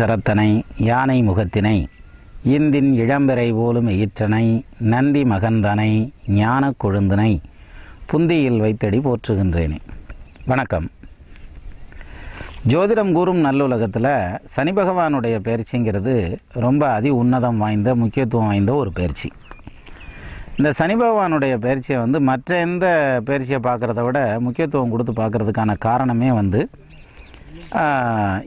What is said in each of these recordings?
கரத்தனை யானை முகத்தினை இந்தின் இளம்பிறை போலும் ஈற்றனை நந்தி மகந்தனை ஞான கொழுந்தனை புந்தியில் வைத்தடி போற்றுகின்றேனே வணக்கம் ஜோதிடம் கூறும் நல்லுலகத்தில் சனி பகவானுடைய பயிற்சிங்கிறது ரொம்ப அதி உன்னதம் வாய்ந்த முக்கியத்துவம் வாய்ந்த ஒரு பயிற்சி இந்த சனி பகவானுடைய பயிற்சியை வந்து மற்ற எந்த பயிற்சியை பார்க்குறத விட முக்கியத்துவம் கொடுத்து பார்க்குறதுக்கான காரணமே வந்து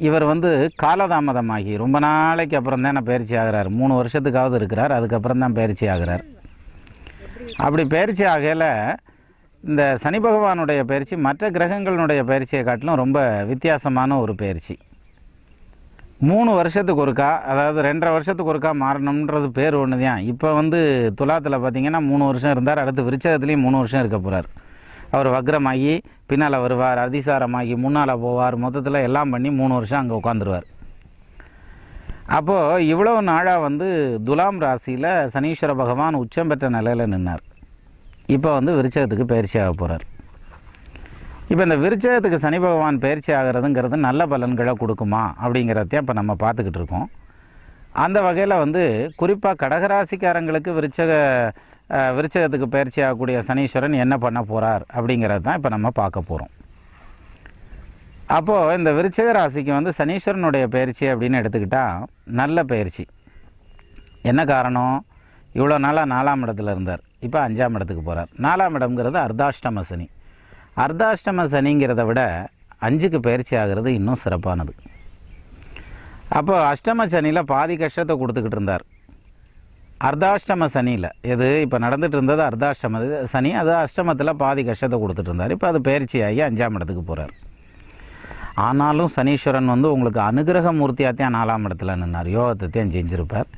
இவர் வந்து காலதாமதமாகி ரொம்ப நாளைக்கு அப்புறம் தான் பயிற்சி ஆகிறார் மூணு வருஷத்துக்காவது இருக்கிறார் அதுக்கப்புறம் தான் பயிற்சி ஆகிறார் அப்படி பயிற்சி ஆகையில் இந்த சனி பகவானுடைய பயிற்சி மற்ற கிரகங்களுடைய பயிற்சியை காட்டிலும் ரொம்ப வித்தியாசமான ஒரு பயிற்சி மூணு வருஷத்துக்கு ஒருக்கா அதாவது ரெண்டரை வருஷத்துக்கு ஒருக்கா மாறணுன்றது பேர் ஒன்று தான் இப்போ வந்து துலாத்தில் பார்த்தீங்கன்னா மூணு வருஷம் இருந்தார் அடுத்து விருச்சகத்துலேயும் மூணு வருஷம் இருக்க போகிறார் அவர் வக்ரமாகி பின்னால் வருவார் அதிசாரமாகி முன்னால் போவார் மொத்தத்தில் எல்லாம் பண்ணி மூணு வருஷம் அங்கே உட்காந்துருவார் அப்போது இவ்வளவு நாளாக வந்து துலாம் ராசியில் சனீஸ்வர பகவான் உச்சம் பெற்ற நிலையில் நின்னார் இப்போ வந்து விருச்சகத்துக்கு பயிற்சி ஆக போகிறார் இப்போ இந்த விருச்சகத்துக்கு சனி பகவான் பயிற்சி ஆகிறதுங்கிறது நல்ல பலன்களை கொடுக்குமா அப்படிங்கிறதையும் இப்போ நம்ம பார்த்துக்கிட்டு இருக்கோம் அந்த வகையில் வந்து குறிப்பாக கடகராசிக்காரங்களுக்கு விருச்சக விருச்சகத்துக்கு பயிற்சி ஆகக்கூடிய சனீஸ்வரன் என்ன பண்ண போகிறார் அப்படிங்கிறது தான் இப்போ நம்ம பார்க்க போகிறோம் அப்போது இந்த விருச்சக ராசிக்கு வந்து சனீஸ்வரனுடைய பயிற்சி அப்படின்னு எடுத்துக்கிட்டால் நல்ல பயிற்சி என்ன காரணம் இவ்வளோ நாளாக நாலாம் இடத்துல இருந்தார் இப்போ அஞ்சாம் இடத்துக்கு போகிறார் நாலாம் இடம்ங்கிறது அர்தாஷ்டம சனி அர்தாஷ்டம சனிங்கிறத விட அஞ்சுக்கு பயிற்சி ஆகிறது இன்னும் சிறப்பானது அப்போது அஷ்டம சனியில் பாதி கஷ்டத்தை கொடுத்துக்கிட்டு இருந்தார் அர்தாஷ்டம சனியில் எது இப்போ நடந்துட்டு இருந்தது அர்தாஷ்டம சனி அது அஷ்டமத்தில் பாதி கஷ்டத்தை கொடுத்துட்டு இருந்தார் இப்போ அது பயிற்சியாகி அஞ்சாம் இடத்துக்கு போகிறார் ஆனாலும் சனீஸ்வரன் வந்து உங்களுக்கு அனுகிரக மூர்த்தியாகத்தையும் நாலாம் இடத்துல நின்னார் யோகத்தையும் செஞ்சுருப்பார்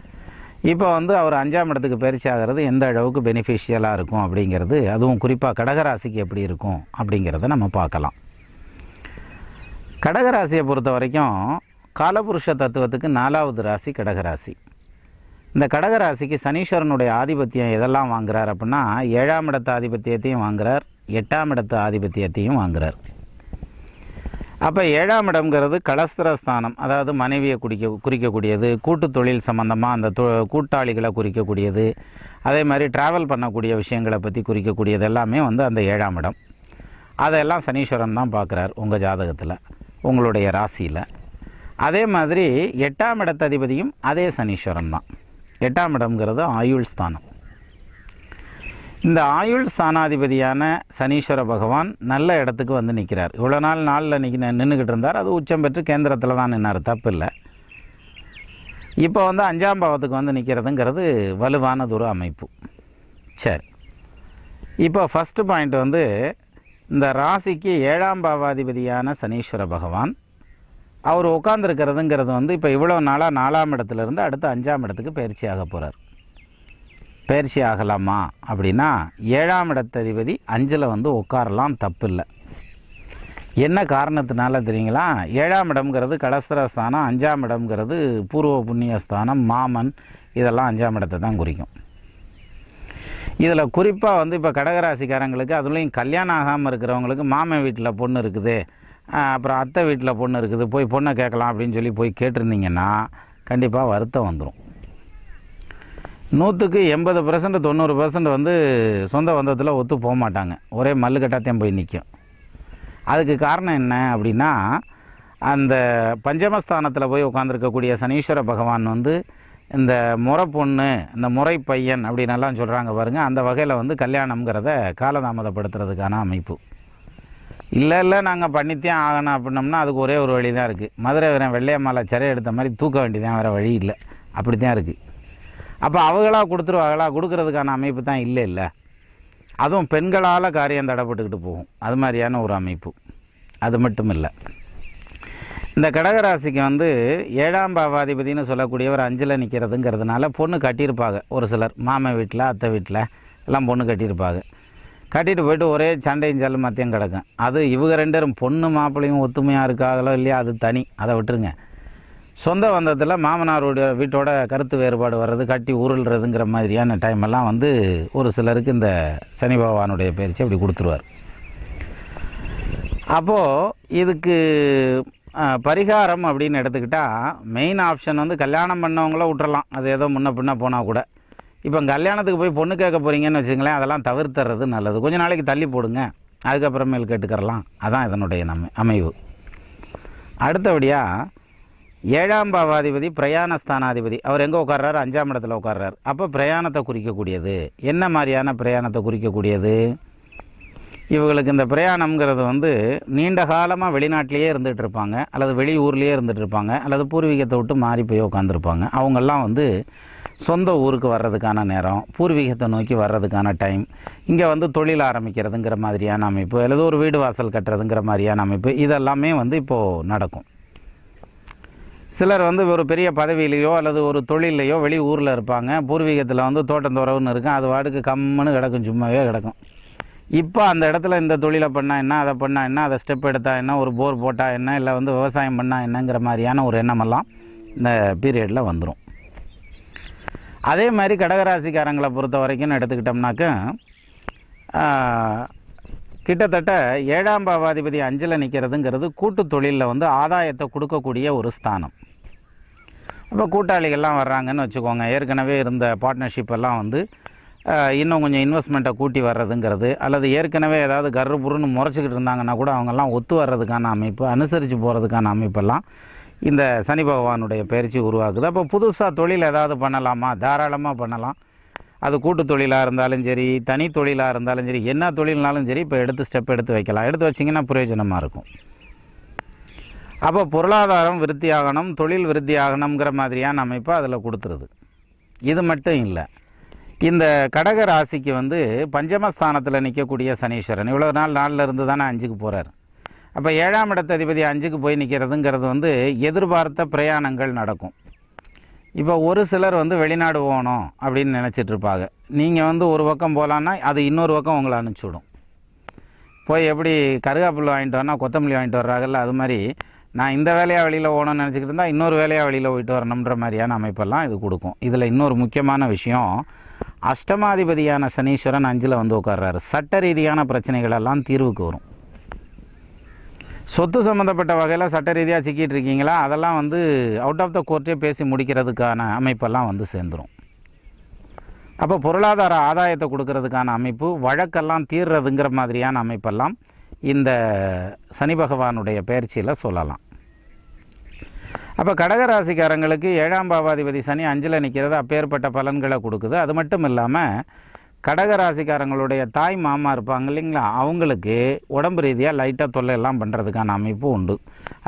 இப்போ வந்து அவர் அஞ்சாம் இடத்துக்கு பயிற்சி ஆகிறது எந்த அளவுக்கு பெனிஃபிஷியலாக இருக்கும் அப்படிங்கிறது அதுவும் குறிப்பாக கடகராசிக்கு எப்படி இருக்கும் அப்படிங்கிறத நம்ம பார்க்கலாம் கடகராசியை பொறுத்த வரைக்கும் காலபுருஷ தத்துவத்துக்கு நாலாவது ராசி கடகராசி இந்த கடகராசிக்கு சனீஸ்வரனுடைய ஆதிபத்தியம் எதெல்லாம் வாங்குறார் அப்படின்னா ஏழாம் இடத்து ஆதிபத்தியத்தையும் வாங்குறார் எட்டாம் இடத்து ஆதிபத்தியத்தையும் வாங்குறார் அப்போ ஏழாம் இடம்ங்கிறது கலஸ்திரஸ்தானம் அதாவது மனைவியை குடிக்க குறிக்கக்கூடியது கூட்டு தொழில் சம்மந்தமாக அந்த தொ கூட்டாளிகளை குறிக்கக்கூடியது அதே மாதிரி ட்ராவல் பண்ணக்கூடிய விஷயங்களை பற்றி குறிக்கக்கூடியது எல்லாமே வந்து அந்த ஏழாம் இடம் அதெல்லாம் சனீஸ்வரன் தான் பார்க்குறார் உங்கள் ஜாதகத்தில் உங்களுடைய ராசியில் அதே மாதிரி எட்டாம் இடத்ததிபதியும் அதே சனீஸ்வரன் தான் எட்டாம் இடம்ங்கிறது ஆயுள் ஸ்தானம் இந்த ஆயுள் ஸ்தானாதிபதியான சனீஸ்வர பகவான் நல்ல இடத்துக்கு வந்து நிற்கிறார் இவ்வளோ நாள் நாளில் நிற்க நின்றுக்கிட்டு இருந்தார் அது உச்சம் பெற்று கேந்திரத்தில் தான் நின்னார் தப்பு இல்லை இப்போ வந்து அஞ்சாம் பாவத்துக்கு வந்து நிற்கிறதுங்கிறது வலுவானது ஒரு அமைப்பு சரி இப்போ ஃபஸ்ட்டு பாயிண்ட் வந்து இந்த ராசிக்கு ஏழாம் பாவாதிபதியான சனீஸ்வர பகவான் அவர் உட்காந்துருக்கிறதுங்கிறது வந்து இப்போ இவ்வளோ நாளாக நாலாம் இடத்துலேருந்து அடுத்து அஞ்சாம் இடத்துக்கு பயிற்சி ஆக போகிறார் பயிற்சி ஆகலாமா அப்படின்னா ஏழாம் இடத்ததிபதி அஞ்சில் வந்து உட்காரலாம் தப்பு இல்லை என்ன காரணத்தினால தெரியுங்களா ஏழாம் இடம்ங்கிறது கலசரஸ்தானம் அஞ்சாம் இடம்ங்கிறது பூர்வ புண்ணியஸ்தானம் மாமன் இதெல்லாம் அஞ்சாம் இடத்தை தான் குறிக்கும் இதில் குறிப்பாக வந்து இப்போ கடகராசிக்காரங்களுக்கு அதுலேயும் கல்யாணம் ஆகாமல் இருக்கிறவங்களுக்கு மாமன் வீட்டில் பொண்ணு இருக்குது அப்புறம் அத்தை வீட்டில் பொண்ணு இருக்குது போய் பொண்ணை கேட்கலாம் அப்படின்னு சொல்லி போய் கேட்டிருந்தீங்கன்னா கண்டிப்பாக வருத்தம் வந்துடும் நூற்றுக்கு எண்பது பர்சன்ட் தொண்ணூறு பர்சன்ட் வந்து சொந்த வந்தத்தில் ஒத்து போக மாட்டாங்க ஒரே மல்லுக்கட்டாத்தையும் போய் நிற்கும் அதுக்கு காரணம் என்ன அப்படின்னா அந்த பஞ்சமஸ்தானத்தில் போய் உட்காந்துருக்கக்கூடிய சனீஸ்வர பகவான் வந்து இந்த முறை பொண்ணு இந்த முறை பையன் அப்படின்னு எல்லாம் சொல்கிறாங்க பாருங்கள் அந்த வகையில் வந்து கல்யாணம்ங்கிறத காலதாமதப்படுத்துறதுக்கான அமைப்பு இல்லை இல்லை நாங்கள் பண்ணித்தான் ஆகணும் அப்படின்னோம்னா அதுக்கு ஒரே ஒரு வழி தான் இருக்குது மதுரை வீரன் வெள்ளையம்மாவில் சிறை எடுத்த மாதிரி தூக்க வேண்டியதான் வேறு வழி இல்லை அப்படி தான் இருக்குது அப்போ அவகளாக கொடுத்துருவாங்களா கொடுக்கறதுக்கான அமைப்பு தான் இல்லை இல்லை அதுவும் பெண்களால் காரியம் தடைப்பட்டுக்கிட்டு போகும் அது மாதிரியான ஒரு அமைப்பு அது மட்டும் இல்லை இந்த கடகராசிக்கு வந்து ஏழாம் பாவாதிபதினு சொல்லக்கூடியவர் அஞ்சில் நிற்கிறதுங்கிறதுனால பொண்ணு கட்டியிருப்பாங்க ஒரு சிலர் மாமன் வீட்டில் அத்தை வீட்டில் எல்லாம் பொண்ணு கட்டியிருப்பாங்க கட்டிட்டு போயிட்டு ஒரே சண்டையும் செல்லும் மத்தியம் கிடக்கும் அது இவங்க ரெண்டு பேரும் பொண்ணு மாப்பிள்ளையும் ஒத்துமையாக இருக்காங்களோ இல்லையா அது தனி அதை விட்டுருங்க சொந்த வந்ததில் மாமனாருடைய வீட்டோட கருத்து வேறுபாடு வர்றது கட்டி உருள்றதுங்கிற மாதிரியான டைம் எல்லாம் வந்து ஒரு சிலருக்கு இந்த சனி பகவானுடைய பயிற்சி அப்படி கொடுத்துருவார் அப்போது இதுக்கு பரிகாரம் அப்படின்னு எடுத்துக்கிட்டால் மெயின் ஆப்ஷன் வந்து கல்யாணம் பண்ணவங்கள விட்டுறலாம் அது ஏதோ முன்ன பின்ன போனால் கூட இப்போ கல்யாணத்துக்கு போய் பொண்ணு கேட்க போகிறீங்கன்னு வச்சுங்களேன் அதெல்லாம் தவிர்த்துறது நல்லது கொஞ்சம் நாளைக்கு தள்ளி போடுங்க அதுக்கப்புறமேல் கேட்டுக்கிறலாம் அதான் இதனுடைய நம் அமைவு அடுத்தபடியாக ஏழாம் பாவாதிபதி பிரயாண அவர் எங்கே உட்கார்றாரு அஞ்சாம் இடத்துல உட்கார்றாரு அப்போ பிரயாணத்தை குறிக்கக்கூடியது என்ன மாதிரியான பிரயாணத்தை குறிக்கக்கூடியது இவங்களுக்கு இந்த பிரயாணம்ங்கிறது வந்து நீண்ட காலமாக வெளிநாட்டிலேயே இருந்துகிட்டு இருப்பாங்க அல்லது வெளியூர்லேயே இருந்துகிட்டு இருப்பாங்க அல்லது பூர்வீகத்தை விட்டு மாறி போய் உட்காந்துருப்பாங்க அவங்கெல்லாம் வந்து சொந்த ஊருக்கு வர்றதுக்கான நேரம் பூர்வீகத்தை நோக்கி வர்றதுக்கான டைம் இங்கே வந்து தொழில் ஆரம்பிக்கிறதுங்கிற மாதிரியான அமைப்பு அல்லது ஒரு வீடு வாசல் கட்டுறதுங்கிற மாதிரியான அமைப்பு இதெல்லாமே வந்து இப்போது நடக்கும் சிலர் வந்து ஒரு பெரிய பதவியிலையோ அல்லது ஒரு தொழிலையோ வெளி ஊரில் இருப்பாங்க பூர்வீகத்தில் வந்து தோட்டந்தோறவுன்னு இருக்கும் அது வாடுக்கு கம்முன்னு கிடக்கும் சும்மாவே கிடக்கும் இப்போ அந்த இடத்துல இந்த தொழிலை பண்ணால் என்ன அதை பண்ணால் என்ன அதை ஸ்டெப் எடுத்தால் என்ன ஒரு போர் போட்டால் என்ன இல்லை வந்து விவசாயம் பண்ணால் என்னங்கிற மாதிரியான ஒரு எண்ணமெல்லாம் இந்த பீரியடில் வந்துடும் அதே மாதிரி கடகராசிக்காரங்களை பொறுத்த வரைக்கும் எடுத்துக்கிட்டோம்னாக்க கிட்டத்தட்ட ஏழாம் பாவாதிபதி அஞ்சில் நிற்கிறதுங்கிறது கூட்டு தொழிலில் வந்து ஆதாயத்தை கொடுக்கக்கூடிய ஒரு ஸ்தானம் இப்போ கூட்டாளிகள்லாம் வர்றாங்கன்னு வச்சுக்கோங்க ஏற்கனவே இருந்த பார்ட்னர்ஷிப் எல்லாம் வந்து இன்னும் கொஞ்சம் இன்வெஸ்ட்மெண்ட்டை கூட்டி வர்றதுங்கிறது அல்லது ஏற்கனவே ஏதாவது கர்ப்புருன்னு முறைச்சிக்கிட்டு இருந்தாங்கன்னா கூட அவங்கெல்லாம் ஒத்து வர்றதுக்கான அமைப்பு அனுசரித்து போகிறதுக்கான அமைப்பெல்லாம் இந்த சனி பகவானுடைய பயிற்சி உருவாக்குது அப்போ புதுசாக தொழில் ஏதாவது பண்ணலாமா தாராளமாக பண்ணலாம் அது கூட்டு தொழிலாக இருந்தாலும் சரி தனி தொழிலாக இருந்தாலும் சரி என்ன தொழில்னாலும் சரி இப்போ எடுத்து ஸ்டெப் எடுத்து வைக்கலாம் எடுத்து வச்சிங்கன்னா பிரயோஜனமாக இருக்கும் அப்போ பொருளாதாரம் விருத்தியாகணும் தொழில் விருத்தியாகணுங்கிற மாதிரியான அமைப்பு அதில் கொடுத்துருது இது மட்டும் இல்லை இந்த கடக ராசிக்கு வந்து பஞ்சமஸ்தானத்தில் நிற்கக்கூடிய சனீஸ்வரன் இவ்வளோ நாள் நாளில் இருந்து தானே அஞ்சுக்கு போகிறார் அப்போ ஏழாம் இடத்த அதிபதி அஞ்சுக்கு போய் நிற்கிறதுங்கிறது வந்து எதிர்பார்த்த பிரயாணங்கள் நடக்கும் இப்போ ஒரு சிலர் வந்து வெளிநாடு போகணும் அப்படின்னு நினச்சிட்டு இருப்பாங்க நீங்கள் வந்து ஒரு பக்கம் போகலான்னா அது இன்னொரு பக்கம் உங்களை அனுப்பிச்சுடும் போய் எப்படி கருகாப்பில் வாங்கிட்டு வரனா கொத்தமல்லி வாங்கிட்டு வர்றாங்கல்ல அது மாதிரி நான் இந்த வேலையாக வெளியில் போகணும்னு நினச்சிக்கிட்டு இருந்தால் இன்னொரு வேலையாக வெளியில் போயிட்டு வரணுன்ற மாதிரியான அமைப்பெல்லாம் இது கொடுக்கும் இதில் இன்னொரு முக்கியமான விஷயம் அஷ்டமாதிபதியான சனீஸ்வரன் அஞ்சில் வந்து உட்கார்றாரு சட்ட ரீதியான பிரச்சனைகளெல்லாம் தீர்வுக்கு வரும் சொத்து சம்மந்தப்பட்ட வகையில் சட்ட ரீதியாக சிக்கிட்டு இருக்கீங்களா அதெல்லாம் வந்து அவுட் ஆஃப் த கோர்ட்டே பேசி முடிக்கிறதுக்கான அமைப்பெல்லாம் வந்து சேர்ந்துடும் அப்போ பொருளாதார ஆதாயத்தை கொடுக்கறதுக்கான அமைப்பு வழக்கெல்லாம் தீர்றதுங்கிற மாதிரியான அமைப்பெல்லாம் இந்த சனி பகவானுடைய பயிற்சியில் சொல்லலாம் அப்போ கடகராசிக்காரங்களுக்கு ஏழாம் பாவாதிபதி சனி அஞ்சில் நிற்கிறது அப்பேற்பட்ட பலன்களை கொடுக்குது அது மட்டும் இல்லாமல் கடகராசிக்காரங்களுடைய தாய் மாமா இருப்பாங்க இல்லைங்களா அவங்களுக்கு உடம்பு ரீதியாக லைட்டாக தொல்லையெல்லாம் பண்ணுறதுக்கான அமைப்பும் உண்டு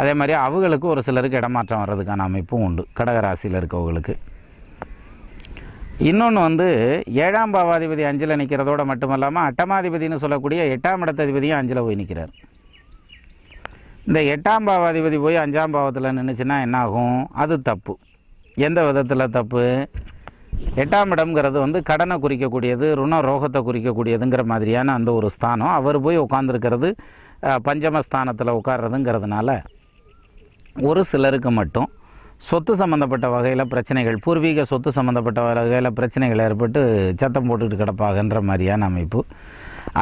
அதே மாதிரி அவங்களுக்கு ஒரு சிலருக்கு இடமாற்றம் வர்றதுக்கான அமைப்பும் உண்டு கடகராசியில் இருக்கவங்களுக்கு இன்னொன்று வந்து ஏழாம் பாவாதிபதி அஞ்சில் நிற்கிறதோட மட்டுமல்லாமல் அட்டமாதிபதினு சொல்லக்கூடிய எட்டாம் இடத்ததிபதியும் அஞ்சில் போய் நிற்கிறார் இந்த எட்டாம் பாவாதிபதி போய் அஞ்சாம் பாவத்தில் நின்றுச்சுன்னா என்னாகும் அது தப்பு எந்த விதத்தில் தப்பு எட்டாம் இடம்ங்கிறது வந்து கடனை குறிக்கக்கூடியது ருண ரோகத்தை குறிக்கக்கூடியதுங்கிற மாதிரியான அந்த ஒரு ஸ்தானம் அவர் போய் உட்காந்துருக்கிறது பஞ்சமஸ்தானத்தில் உட்கார்றதுங்கிறதுனால ஒரு சிலருக்கு மட்டும் சொத்து சம்மந்தப்பட்ட வகையில் பிரச்சனைகள் பூர்வீக சொத்து சம்மந்தப்பட்ட வகையில் பிரச்சனைகள் ஏற்பட்டு சத்தம் போட்டுக்கிட்டு கிடப்பாகன்ற மாதிரியான அமைப்பு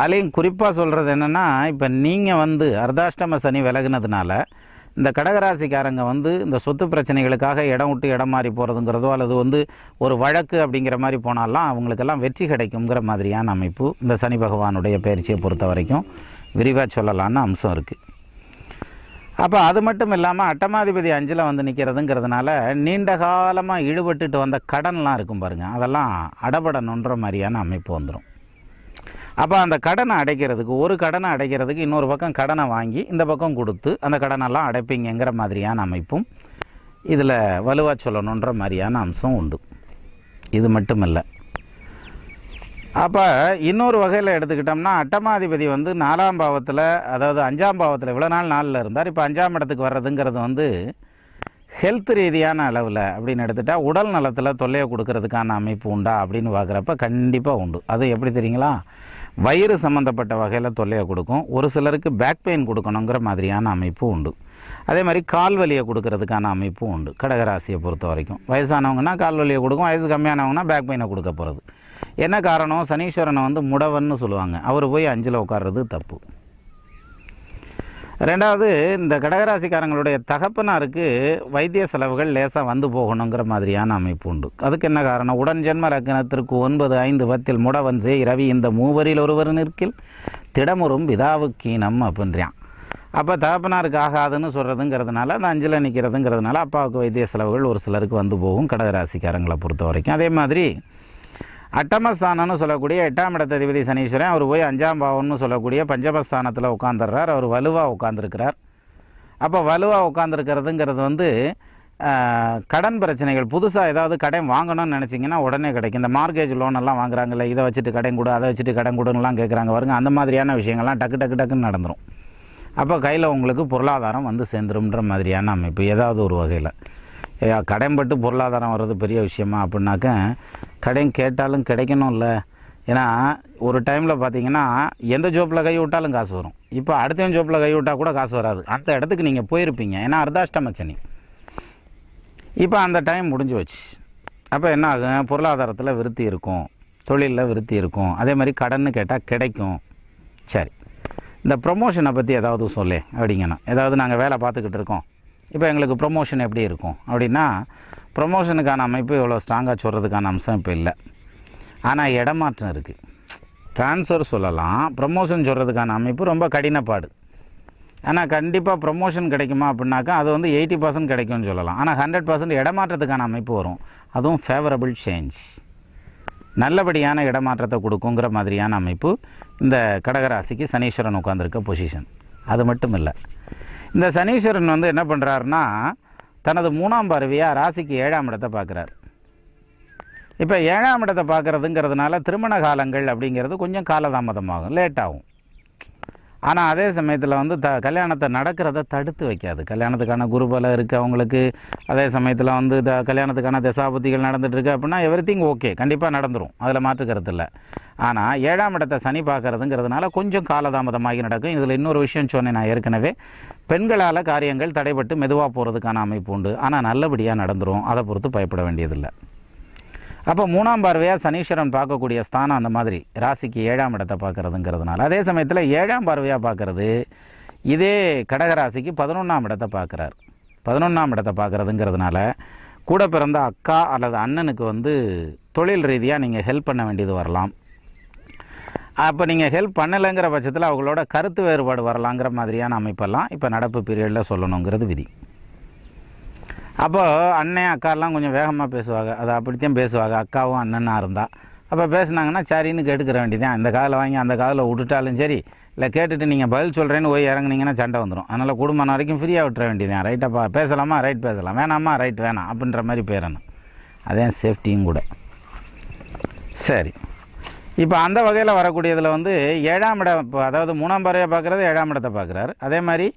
அதுலேயும் குறிப்பாக சொல்கிறது என்னென்னா இப்போ நீங்கள் வந்து அர்தாஷ்டம சனி விலகினதுனால இந்த கடகராசிக்காரங்க வந்து இந்த சொத்து பிரச்சனைகளுக்காக இடம் விட்டு இடம் மாறி போகிறதுங்கிறதோ அல்லது வந்து ஒரு வழக்கு அப்படிங்கிற மாதிரி போனாலாம் அவங்களுக்கெல்லாம் வெற்றி கிடைக்குங்கிற மாதிரியான அமைப்பு இந்த சனி பகவானுடைய பயிற்சியை பொறுத்த வரைக்கும் விரிவாக சொல்லலான்னு அம்சம் இருக்குது அப்போ அது மட்டும் இல்லாமல் அட்டமாதிபதி அஞ்சில் வந்து நிற்கிறதுங்கிறதுனால நீண்ட காலமாக ஈடுபட்டுட்டு வந்த கடன்லாம் இருக்கும் பாருங்கள் அதெல்லாம் அடபடணுன்ற மாதிரியான அமைப்பு வந்துடும் அப்போ அந்த கடனை அடைக்கிறதுக்கு ஒரு கடனை அடைக்கிறதுக்கு இன்னொரு பக்கம் கடனை வாங்கி இந்த பக்கம் கொடுத்து அந்த கடனெல்லாம் அடைப்பீங்கிற மாதிரியான அமைப்பும் இதில் வலுவாக சொல்லணுன்ற மாதிரியான அம்சம் உண்டு இது மட்டும் இல்லை அப்போ இன்னொரு வகையில் எடுத்துக்கிட்டோம்னா அட்டமாதிபதி வந்து நாலாம் பாவத்தில் அதாவது அஞ்சாம் பாவத்தில் இவ்வளோ நாள் நாளில் இருந்தார் இப்போ அஞ்சாம் இடத்துக்கு வர்றதுங்கிறது வந்து ஹெல்த் ரீதியான அளவில் அப்படின்னு எடுத்துட்டால் உடல் நலத்தில் தொல்லையை கொடுக்கறதுக்கான அமைப்பு உண்டா அப்படின்னு பார்க்குறப்ப கண்டிப்பாக உண்டு அது எப்படி தெரியுங்களா வயிறு சம்மந்தப்பட்ட வகையில் தொல்லையை கொடுக்கும் ஒரு சிலருக்கு பேக் பெயின் கொடுக்கணுங்கிற மாதிரியான அமைப்பு உண்டு அதே மாதிரி கால் வலியை கொடுக்கறதுக்கான அமைப்பும் உண்டு கடகராசியை பொறுத்த வரைக்கும் வயசானவங்கன்னா கால் வலியை கொடுக்கும் வயசு கம்மியானவங்கன்னா பேக் பெயினை கொடுக்க போகிறது என்ன காரணம் சனீஸ்வரனை வந்து முடவன்னு சொல்லுவாங்க அவர் போய் அஞ்சில் உட்கார்றது தப்பு ரெண்டாவது இந்த கடகராசிக்காரங்களுடைய தகப்பனாருக்கு வைத்திய செலவுகள் லேசாக வந்து போகணுங்கிற மாதிரியான அமைப்பு உண்டு அதுக்கு என்ன காரணம் உடன் ஜென்ம லக்னத்திற்கு ஒன்பது ஐந்து பத்தில் முடவன் செய் ரவி இந்த மூவரில் ஒருவர் நிற்கில் திடமுறும் விதாவுக்கீனம் அப்படின்றான் அப்போ தகப்பனாருக்கு ஆகாதுன்னு சொல்கிறதுங்கிறதுனால அந்த அஞ்சில் நிற்கிறதுங்கிறதுனால அப்பாவுக்கு வைத்திய செலவுகள் ஒரு சிலருக்கு வந்து போகும் கடகராசிக்காரங்களை பொறுத்த வரைக்கும் அதே மாதிரி அட்டமஸ்தானம்னு சொல்லக்கூடிய எட்டாம் இடத்த அதிபதி சனீஸ்வரன் அவர் போய் அஞ்சாம் பாவம்னு சொல்லக்கூடிய பஞ்சமஸ்தானத்தில் உட்காந்துடுறார் அவர் வலுவாக உட்காந்துருக்கிறார் அப்போ வலுவாக உட்காந்துருக்கிறதுங்கிறது வந்து கடன் பிரச்சனைகள் புதுசாக ஏதாவது கடன் வாங்கணும்னு நினச்சிங்கன்னா உடனே கிடைக்கும் இந்த மார்கேஜ் லோன் எல்லாம் வாங்குறாங்கல்ல இதை வச்சுட்டு கடன் கொடு அதை வச்சுட்டு கடன் கொடுன்னுலாம் கேட்குறாங்க வருங்க அந்த மாதிரியான விஷயங்கள்லாம் டக்கு டக்கு டக்குன்னு நடந்துடும் அப்போ கையில் உங்களுக்கு பொருளாதாரம் வந்து சேர்ந்துரும்ன்ற மாதிரியான அமைப்பு ஏதாவது ஒரு வகையில் கடன்பட்டு பொருளாதாரம் வர்றது பெரிய விஷயமா அப்படின்னாக்க கடையும் கேட்டாலும் கிடைக்கணும் இல்லை ஏன்னா ஒரு டைமில் பார்த்தீங்கன்னா எந்த ஜோப்பில் கை விட்டாலும் காசு வரும் இப்போ அடுத்த ஜோப்பில் கை விட்டால் கூட காசு வராது அந்த இடத்துக்கு நீங்கள் போயிருப்பீங்க ஏன்னா அர்த்தாஷ்டமச்சனி இப்போ அந்த டைம் முடிஞ்சு வச்சு அப்போ என்ன ஆகும் பொருளாதாரத்தில் விருத்தி இருக்கும் தொழிலில் விருத்தி இருக்கும் அதே மாதிரி கடன் கேட்டால் கிடைக்கும் சரி இந்த ப்ரொமோஷனை பற்றி ஏதாவது சொல்லு அப்படிங்கண்ணா ஏதாவது நாங்கள் வேலை பார்த்துக்கிட்டு இருக்கோம் இப்போ எங்களுக்கு ப்ரொமோஷன் எப்படி இருக்கும் அப்படின்னா ப்ரொமோஷனுக்கான அமைப்பு இவ்வளோ ஸ்ட்ராங்காக சொல்கிறதுக்கான அம்சம் இப்போ இல்லை ஆனால் இடமாற்றம் இருக்குது ட்ரான்ஸ்ஃபர் சொல்லலாம் ப்ரொமோஷன் சொல்கிறதுக்கான அமைப்பு ரொம்ப கடினப்பாடு ஆனால் கண்டிப்பாக ப்ரொமோஷன் கிடைக்குமா அப்படின்னாக்கா அது வந்து எயிட்டி பர்சன்ட் கிடைக்கும்னு சொல்லலாம் ஆனால் ஹண்ட்ரட் பர்சன்ட் இடமாற்றத்துக்கான அமைப்பு வரும் அதுவும் ஃபேவரபிள் சேஞ்ச் நல்லபடியான இடமாற்றத்தை கொடுக்குங்கிற மாதிரியான அமைப்பு இந்த கடகராசிக்கு சனீஸ்வரன் உட்காந்துருக்க பொசிஷன் அது மட்டும் இல்லை இந்த சனீஸ்வரன் வந்து என்ன பண்ணுறாருன்னா தனது மூணாம் பார்வையாக ராசிக்கு ஏழாம் இடத்தை பார்க்குறார் இப்போ ஏழாம் இடத்தை பார்க்குறதுங்கிறதுனால திருமண காலங்கள் அப்படிங்கிறது கொஞ்சம் காலதாமதமாகும் லேட்டாகும் ஆனால் அதே சமயத்தில் வந்து த கல்யாணத்தை நடக்கிறத தடுத்து வைக்காது கல்யாணத்துக்கான குருபலம் இருக்குது அவங்களுக்கு அதே சமயத்தில் வந்து த கல்யாணத்துக்கான தசாபுத்திகள் நடந்துகிட்ருக்கு அப்படின்னா எவ்ரி திங் ஓகே கண்டிப்பாக நடந்துடும் அதில் மாற்றுக்கிறது இல்லை ஆனால் ஏழாம் இடத்தை சனி பார்க்குறதுங்கிறதுனால கொஞ்சம் காலதாமதமாகி நடக்கும் இதில் இன்னொரு விஷயம் சொன்னேன் நான் ஏற்கனவே பெண்களால் காரியங்கள் தடைபட்டு மெதுவாக போகிறதுக்கான அமைப்பு உண்டு ஆனால் நல்லபடியாக நடந்துடும் அதை பொறுத்து பயப்பட வேண்டியதில்லை அப்போ மூணாம் பார்வையாக சனீஸ்வரன் பார்க்கக்கூடிய ஸ்தானம் அந்த மாதிரி ராசிக்கு ஏழாம் இடத்தை பார்க்குறதுங்கிறதுனால அதே சமயத்தில் ஏழாம் பார்வையாக பார்க்குறது இதே கடகராசிக்கு பதினொன்றாம் இடத்தை பார்க்குறார் பதினொன்றாம் இடத்தை பார்க்குறதுங்கிறதுனால கூட பிறந்த அக்கா அல்லது அண்ணனுக்கு வந்து தொழில் ரீதியாக நீங்கள் ஹெல்ப் பண்ண வேண்டியது வரலாம் அப்போ நீங்கள் ஹெல்ப் பண்ணலைங்கிற பட்சத்தில் அவங்களோட கருத்து வேறுபாடு வரலாங்கிற மாதிரியான அமைப்பெல்லாம் இப்போ நடப்பு பீரியடில் சொல்லணுங்கிறது விதி அப்போ அண்ணன் அக்காலாம் கொஞ்சம் வேகமாக பேசுவாங்க அதை அப்படித்தான் பேசுவாங்க அக்காவும் அண்ணனாக இருந்தால் அப்போ பேசுனாங்கன்னா சரின்னு கேட்டுக்கிற வேண்டியதான் அந்த காதில் வாங்கி அந்த காதில் விட்டுட்டாலும் சரி இல்லை கேட்டுட்டு நீங்கள் பதில் சொல்கிறேன்னு போய் இறங்குனீங்கன்னா சண்டை வந்துடும் அதனால் குடும்பம் வரைக்கும் ஃப்ரீயாக விட்டுற வேண்டியதான் ரைட்டாப்பா பேசலாமா ரைட் பேசலாம் வேணாமா ரைட் வேணாம் அப்படின்ற மாதிரி போயிடணும் அதான் சேஃப்டியும் கூட சரி இப்போ அந்த வகையில் வரக்கூடியதில் வந்து ஏழாம் இடம் இப்போ அதாவது மூணாம் பறவையை பார்க்குறது ஏழாம் இடத்தை பார்க்குறாரு அதே மாதிரி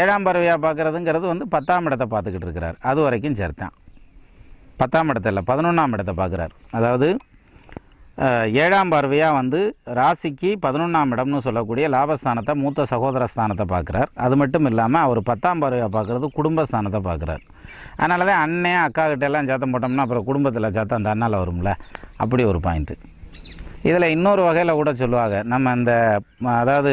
ஏழாம் பறவையாக பார்க்குறதுங்கிறது வந்து பத்தாம் இடத்தை பார்த்துக்கிட்டு இருக்கிறார் அது வரைக்கும் சேர்த்தான் பத்தாம் இடத்தில் இல்லை பதினொன்றாம் இடத்தை பார்க்குறார் அதாவது ஏழாம் பார்வையாக வந்து ராசிக்கு பதினொன்றாம் இடம்னு சொல்லக்கூடிய லாபஸ்தானத்தை மூத்த சகோதர ஸ்தானத்தை பார்க்குறார் அது மட்டும் இல்லாமல் அவர் பத்தாம் பார்வையாக பார்க்குறது குடும்பஸ்தானத்தை பார்க்குறாரு அதனால தான் அண்ணே அக்கா எல்லாம் சத்தம் போட்டோம்னா அப்புறம் குடும்பத்தில் சத்தம் அந்த அண்ணால் வரும்ல அப்படி ஒரு பாயிண்ட்டு இதில் இன்னொரு வகையில் கூட சொல்லுவாங்க நம்ம இந்த அதாவது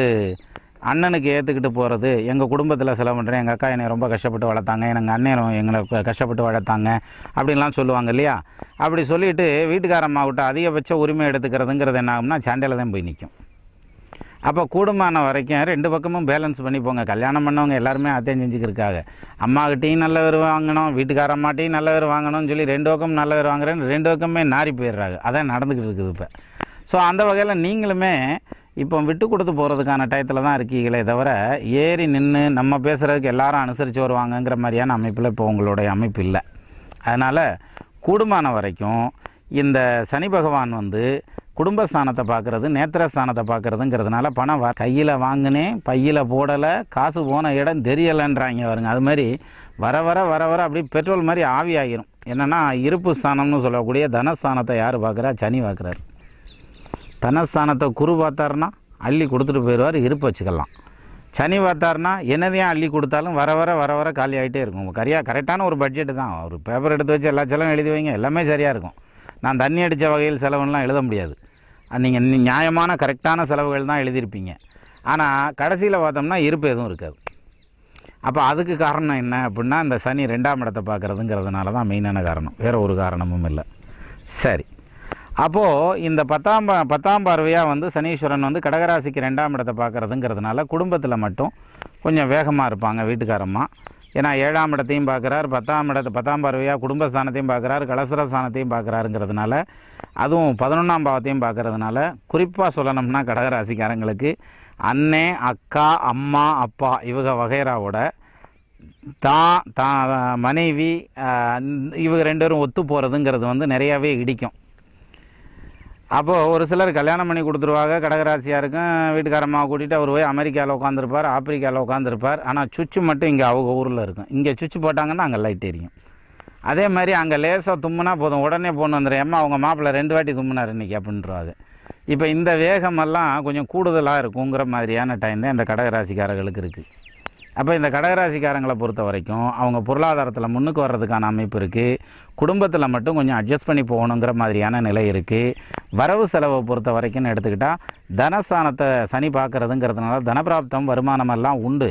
அண்ணனுக்கு ஏற்றுக்கிட்டு போகிறது எங்கள் குடும்பத்தில் செலவு பண்ணுறேன் எங்கள் அக்கா என்னை ரொம்ப கஷ்டப்பட்டு வளர்த்தாங்க எனக்கு அண்ணன் எங்களை கஷ்டப்பட்டு வளர்த்தாங்க அப்படின்லாம் சொல்லுவாங்க இல்லையா அப்படி சொல்லிவிட்டு வீட்டுக்காரம்மாவிட்ட அதிகபட்ச உரிமை எடுத்துக்கிறதுங்கிறது என்ன ஆகும்னா சண்டையில் தான் போய் நிற்கும் அப்போ கூடுமான வரைக்கும் ரெண்டு பக்கமும் பேலன்ஸ் பண்ணி போங்க கல்யாணம் பண்ணவங்க எல்லாருமே அத்தையும் செஞ்சுக்கிருக்காங்க அம்மாக்கிட்டையும் நல்ல பேர் வாங்கணும் வீட்டுக்காரம்மாட்டையும் நல்ல பேர் வாங்கணும்னு சொல்லி ரெண்டு பக்கம் நல்ல பேர் வாங்குறேன்னு ரெண்டு பக்கமே நாரி போயிடுறாங்க அதான் நடந்துக்கிட்டு இருக்குது இப்போ ஸோ அந்த வகையில் நீங்களுமே இப்போ விட்டு கொடுத்து போகிறதுக்கான டயத்தில் தான் இருக்கீங்களே தவிர ஏறி நின்று நம்ம பேசுகிறதுக்கு எல்லாரும் அனுசரித்து வருவாங்கங்கிற மாதிரியான அமைப்பில் இப்போ உங்களுடைய அமைப்பு இல்லை அதனால் கூடுமான வரைக்கும் இந்த சனி பகவான் வந்து குடும்பஸ்தானத்தை பார்க்குறது நேத்திரஸ்தானத்தை பார்க்குறதுங்கிறதுனால பணம் வ கையில் வாங்கினேன் பையில் போடலை காசு போன இடம் தெரியலைன்றாங்க வருங்க அது மாதிரி வர வர வர வர அப்படி பெட்ரோல் மாதிரி ஆவி ஆகிரும் என்னென்னா இருப்பு ஸ்தானம்னு சொல்லக்கூடிய தனஸ்தானத்தை யார் பார்க்குறா சனி பார்க்குறாரு தனஸ்தானத்தை குரு பார்த்தாருன்னா அள்ளி கொடுத்துட்டு போயிடுவார் இருப்பு வச்சுக்கலாம் சனி பார்த்தாருன்னா என்னதையும் அள்ளி கொடுத்தாலும் வர வர வர வர காலி ஆகிட்டே இருக்கும் உங்கள் கரியா கரெக்டான ஒரு பட்ஜெட்டு தான் ஒரு பேப்பர் எடுத்து வச்சு எல்லா செலவும் எழுதி வைங்க எல்லாமே சரியாக இருக்கும் நான் தண்ணி அடித்த வகையில் செலவுலாம் எழுத முடியாது நீங்கள் நியாயமான கரெக்டான செலவுகள் தான் எழுதியிருப்பீங்க ஆனால் கடைசியில் பார்த்தோம்னா இருப்பு எதுவும் இருக்காது அப்போ அதுக்கு காரணம் என்ன அப்படின்னா இந்த சனி ரெண்டாம் இடத்தை பார்க்குறதுங்கிறதுனால தான் மெயினான காரணம் வேறு ஒரு காரணமும் இல்லை சரி அப்போது இந்த பத்தாம் பத்தாம் பார்வையாக வந்து சனீஸ்வரன் வந்து கடகராசிக்கு ரெண்டாம் இடத்தை பார்க்குறதுங்கிறதுனால குடும்பத்தில் மட்டும் கொஞ்சம் வேகமாக இருப்பாங்க வீட்டுக்காரம்மா ஏன்னா ஏழாம் இடத்தையும் பார்க்குறார் பத்தாம் இடத்து பத்தாம் பார்வையாக குடும்பஸ்தானத்தையும் பார்க்குறாரு கலசர ஸ்தானத்தையும் பார்க்குறாருங்கிறதுனால அதுவும் பதினொன்றாம் பாவத்தையும் பார்க்குறதுனால குறிப்பாக சொல்லணும்னா கடகராசிக்காரங்களுக்கு அண்ணே அக்கா அம்மா அப்பா இவக வகைராவோட தான் தான் மனைவி இவங்க ரெண்டு பேரும் ஒத்து போகிறதுங்கிறது வந்து நிறையாவே இடிக்கும் அப்போது ஒரு சிலர் கல்யாணம் பண்ணி கொடுத்துருவாங்க கடகராசியாருக்கும் வீட்டுக்காரமாக கூட்டிகிட்டு அவர் போய் அமெரிக்காவில் உட்காந்துருப்பார் ஆப்பிரிக்காவில் உட்காந்துருப்பார் ஆனால் சுவிட்சு மட்டும் இங்கே அவங்க ஊரில் இருக்கும் இங்கே சுவிட்ச் போட்டாங்கன்னா அங்கே லைட் எரியும் அதே மாதிரி அங்கே லேசாக தும்முனா போதும் உடனே போன வந்துடும் ஏம்மா அவங்க மாப்பிள்ளை ரெண்டு வாட்டி தும்முனார் இன்றைக்கி அப்படின்றாது இப்போ இந்த வேகமெல்லாம் கொஞ்சம் கூடுதலாக இருக்குங்கிற மாதிரியான டைம் தான் இந்த கடகராசிக்காரர்களுக்கு இருக்குது அப்போ இந்த கடகராசிக்காரங்களை பொறுத்த வரைக்கும் அவங்க பொருளாதாரத்தில் முன்னுக்கு வர்றதுக்கான அமைப்பு இருக்குது குடும்பத்தில் மட்டும் கொஞ்சம் அட்ஜஸ்ட் பண்ணி போகணுங்கிற மாதிரியான நிலை இருக்குது வரவு செலவை பொறுத்த வரைக்கும்னு எடுத்துக்கிட்டால் தனஸ்தானத்தை சனி பார்க்குறதுங்கிறதுனால தனப்பிராப்தம் வருமானம் எல்லாம் உண்டு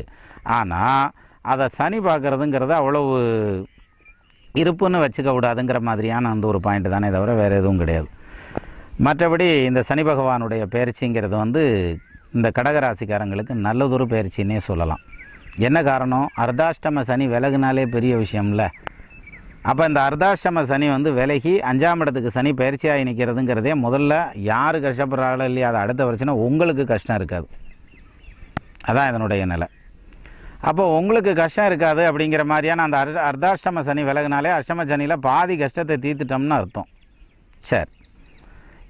ஆனால் அதை சனி பார்க்குறதுங்கிறது அவ்வளவு இருப்புன்னு வச்சுக்க கூடாதுங்கிற மாதிரியான அந்த ஒரு பாயிண்ட் தானே தவிர வேறு எதுவும் கிடையாது மற்றபடி இந்த சனி பகவானுடைய பயிற்சிங்கிறது வந்து இந்த கடகராசிக்காரங்களுக்கு நல்லதொரு பயிற்சின்னே சொல்லலாம் என்ன காரணம் அர்தாஷ்டம சனி விலகுனாலே பெரிய விஷயம்ல அப்போ இந்த அர்தாஷ்டம சனி வந்து விலகி அஞ்சாம் இடத்துக்கு சனி பயிற்சியாகி நிற்கிறதுங்கிறதே முதல்ல யார் கஷ்டப்படுறாங்களோ இல்லையா அதை அடுத்த பிரச்சனை உங்களுக்கு கஷ்டம் இருக்காது அதான் இதனுடைய நிலை அப்போ உங்களுக்கு கஷ்டம் இருக்காது அப்படிங்கிற மாதிரியான அந்த அர்தாஷ்டம சனி விலகுனாலே அஷ்டம சனியில் பாதி கஷ்டத்தை தீர்த்துட்டோம்னு அர்த்தம் சரி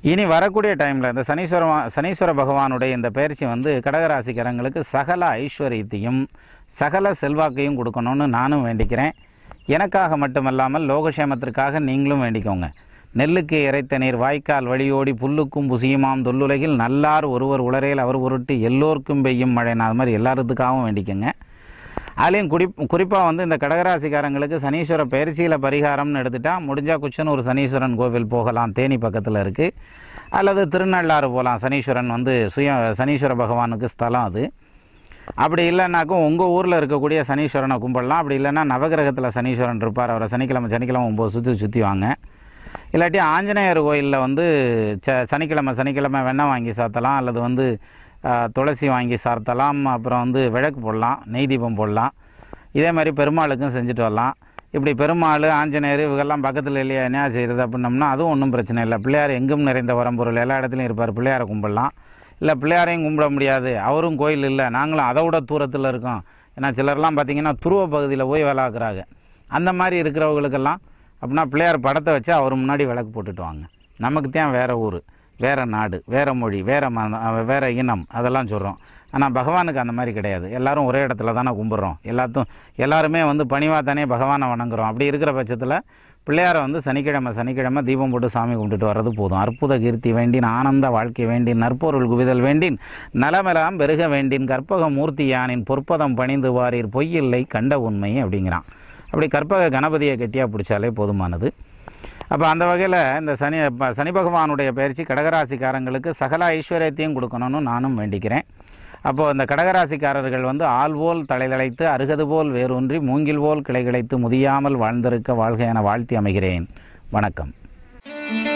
இனி வரக்கூடிய டைமில் இந்த சனீஸ்வர சனீஸ்வர பகவானுடைய இந்த பயிற்சி வந்து கடகராசிக்காரங்களுக்கு சகல ஐஸ்வர்யத்தையும் சகல செல்வாக்கையும் கொடுக்கணும்னு நானும் வேண்டிக்கிறேன் எனக்காக மட்டுமல்லாமல் லோகசேமத்திற்காக நீங்களும் வேண்டிக்கோங்க நெல்லுக்கு இறைத்த நீர் வாய்க்கால் வழியோடி புல்லுக்கும் புசியுமாம் தொல்லுலகில் நல்லார் ஒருவர் உளரையில் அவர் உருட்டு எல்லோருக்கும் பெய்யும் மழைனா அது மாதிரி எல்லாத்துக்காகவும் வேண்டிக்கோங்க அதுலேயும் குடி குறிப்பாக வந்து இந்த கடகராசிக்காரங்களுக்கு சனீஸ்வர பயிற்சியில் பரிகாரம்னு எடுத்துட்டால் முடிஞ்சால் குச்சனூர் சனீஸ்வரன் கோவில் போகலாம் தேனி பக்கத்தில் இருக்குது அல்லது திருநள்ளாறு போகலாம் சனீஸ்வரன் வந்து சுய சனீஸ்வர பகவானுக்கு ஸ்தலம் அது அப்படி இல்லைனாக்கும் உங்கள் ஊரில் இருக்கக்கூடிய சனீஸ்வரனை கும்பிடலாம் அப்படி இல்லைன்னா நவகிரகத்தில் சனீஸ்வரன் இருப்பார் அவரை சனிக்கிழமை சனிக்கிழமை ஒம்பது சுற்றி சுற்றி வாங்க இல்லாட்டி ஆஞ்சநேயர் கோயிலில் வந்து ச சனிக்கிழமை சனிக்கிழமை வெண்ணெய் வாங்கி சாத்தலாம் அல்லது வந்து துளசி வாங்கி சார்த்தலாம் அப்புறம் வந்து விளக்கு போடலாம் நெய் தீபம் போடலாம் இதே மாதிரி பெருமாளுக்கும் செஞ்சுட்டு வரலாம் இப்படி பெருமாள் ஆஞ்சநேயர் இவங்கெல்லாம் பக்கத்தில் இல்லையா என்ன செய்கிறது அப்படின்னம்னா அதுவும் ஒன்றும் பிரச்சனை இல்லை பிள்ளையார் எங்கும் நிறைந்த வரம்பொருள் எல்லா இடத்துலையும் இருப்பார் பிள்ளையாரை கும்பிடலாம் இல்லை பிள்ளையாரையும் கும்பிட முடியாது அவரும் கோயில் இல்லை நாங்களும் அதை விட தூரத்தில் இருக்கோம் ஏன்னா சிலர்லாம் பார்த்திங்கன்னா துருவ பகுதியில் போய் விளாக்குறாங்க அந்த மாதிரி இருக்கிறவங்களுக்கெல்லாம் அப்படின்னா பிள்ளையார் படத்தை வச்சு அவர் முன்னாடி விளக்கு போட்டுட்டு வாங்க நமக்கு தான் வேறு ஊர் வேறு நாடு வேறு மொழி வேறு மத வேறு இனம் அதெல்லாம் சொல்கிறோம் ஆனால் பகவானுக்கு அந்த மாதிரி கிடையாது எல்லோரும் ஒரே இடத்துல தானே கும்பிட்றோம் எல்லாத்தும் எல்லாருமே வந்து பணிவாக தானே பகவானை வணங்குறோம் அப்படி இருக்கிற பட்சத்தில் பிள்ளையாரை வந்து சனிக்கிழமை சனிக்கிழமை தீபம் போட்டு சாமி கும்பிட்டுட்டு வர்றது போதும் அற்புத கீர்த்தி வேண்டின் ஆனந்த வாழ்க்கை வேண்டின் நற்பொருள் குவிதல் வேண்டின் நலமெலாம் பெருக வேண்டின் கற்பக மூர்த்தி யானின் பொற்பதம் பணிந்து வாரீர் பொய்யில்லை கண்ட உண்மை அப்படிங்கிறான் அப்படி கற்பக கணபதியை கெட்டியாக பிடிச்சாலே போதுமானது அப்போ அந்த வகையில் இந்த சனி சனி பகவானுடைய பயிற்சி கடகராசிக்காரங்களுக்கு சகல ஐஸ்வர்யத்தையும் கொடுக்கணும்னு நானும் வேண்டிக்கிறேன் அப்போது இந்த கடகராசிக்காரர்கள் வந்து ஆள் போல் தலைதழைத்து அருகது போல் வேரூன்றி மூங்கில் போல் கிளைகிழைத்து முதியாமல் வாழ்ந்திருக்க வாழ்க என வாழ்த்தி அமைகிறேன் வணக்கம்